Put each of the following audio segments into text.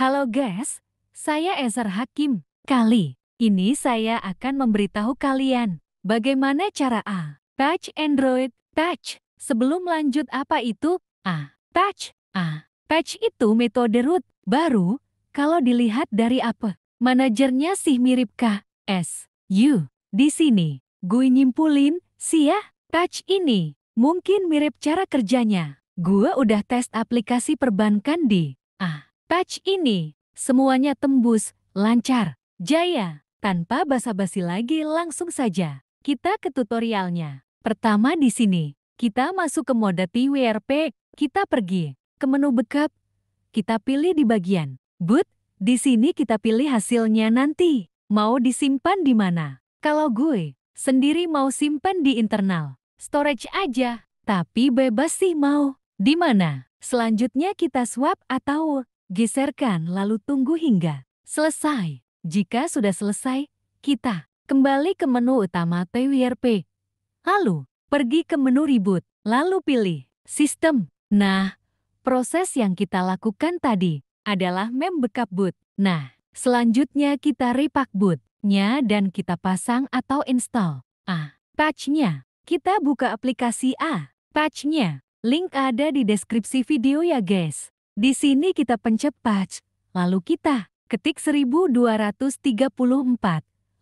Halo guys, saya Ezer Hakim. Kali ini saya akan memberitahu kalian bagaimana cara A. Patch Android Patch. Sebelum lanjut apa itu A. Patch A. Patch itu metode root baru kalau dilihat dari apa. Manajernya sih miripkah S. U. Di sini, gue nyimpulin sih ya, patch ini mungkin mirip cara kerjanya. Gue udah tes aplikasi perbankan di A. Patch ini, semuanya tembus, lancar, jaya. Tanpa basa-basi lagi langsung saja, kita ke tutorialnya. Pertama di sini, kita masuk ke mode TWRP, kita pergi ke menu backup, kita pilih di bagian boot, di sini kita pilih hasilnya nanti, mau disimpan di mana. Kalau gue sendiri mau simpan di internal, storage aja, tapi bebas sih mau di mana. Selanjutnya kita swap atau Geserkan lalu tunggu hingga selesai. Jika sudah selesai, kita kembali ke menu utama TWRP. Lalu, pergi ke menu ribut, lalu pilih sistem. Nah, proses yang kita lakukan tadi adalah membekap boot. Nah, selanjutnya kita repack boot-nya dan kita pasang atau install. Ah, patch-nya. Kita buka aplikasi A. patch-nya. Link ada di deskripsi video ya guys. Di sini kita pencet patch, lalu kita ketik 1234,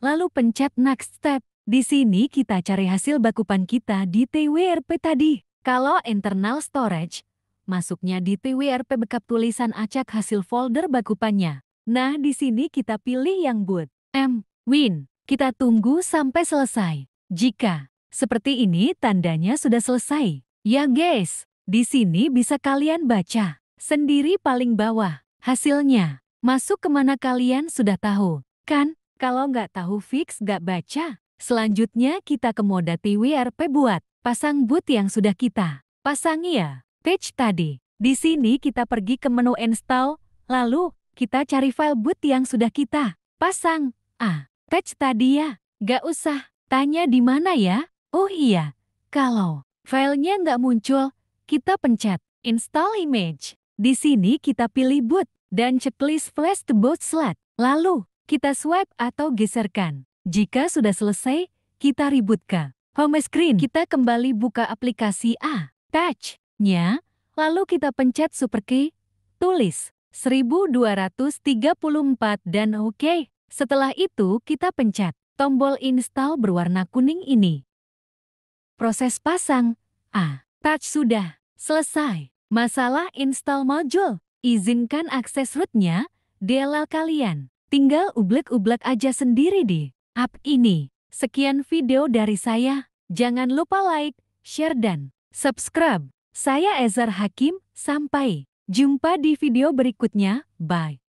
lalu pencet next step. Di sini kita cari hasil bakupan kita di TWRP tadi. Kalau internal storage, masuknya di TWRP backup tulisan acak hasil folder bakupannya. Nah, di sini kita pilih yang boot, M, Win. Kita tunggu sampai selesai. Jika seperti ini, tandanya sudah selesai. Ya guys, di sini bisa kalian baca. Sendiri paling bawah. Hasilnya, masuk kemana kalian sudah tahu, kan? Kalau nggak tahu fix nggak baca. Selanjutnya kita ke moda TWRP buat. Pasang boot yang sudah kita pasang ya. Page tadi. Di sini kita pergi ke menu install, lalu kita cari file boot yang sudah kita pasang. Ah, page tadi ya. nggak usah tanya di mana ya. Oh iya, kalau filenya nggak muncul, kita pencet install image. Di sini kita pilih boot dan checklist flash to boot slot. Lalu, kita swipe atau geserkan. Jika sudah selesai, kita reboot ke Home screen, kita kembali buka aplikasi A. Touch-nya, lalu kita pencet super key, tulis 1234 dan OK. Setelah itu, kita pencet tombol install berwarna kuning ini. Proses pasang A. Touch sudah selesai. Masalah install module, izinkan akses rootnya, DLL kalian. Tinggal ublek-ublek aja sendiri di app ini. Sekian video dari saya. Jangan lupa like, share, dan subscribe. Saya Ezar Hakim, sampai jumpa di video berikutnya. Bye.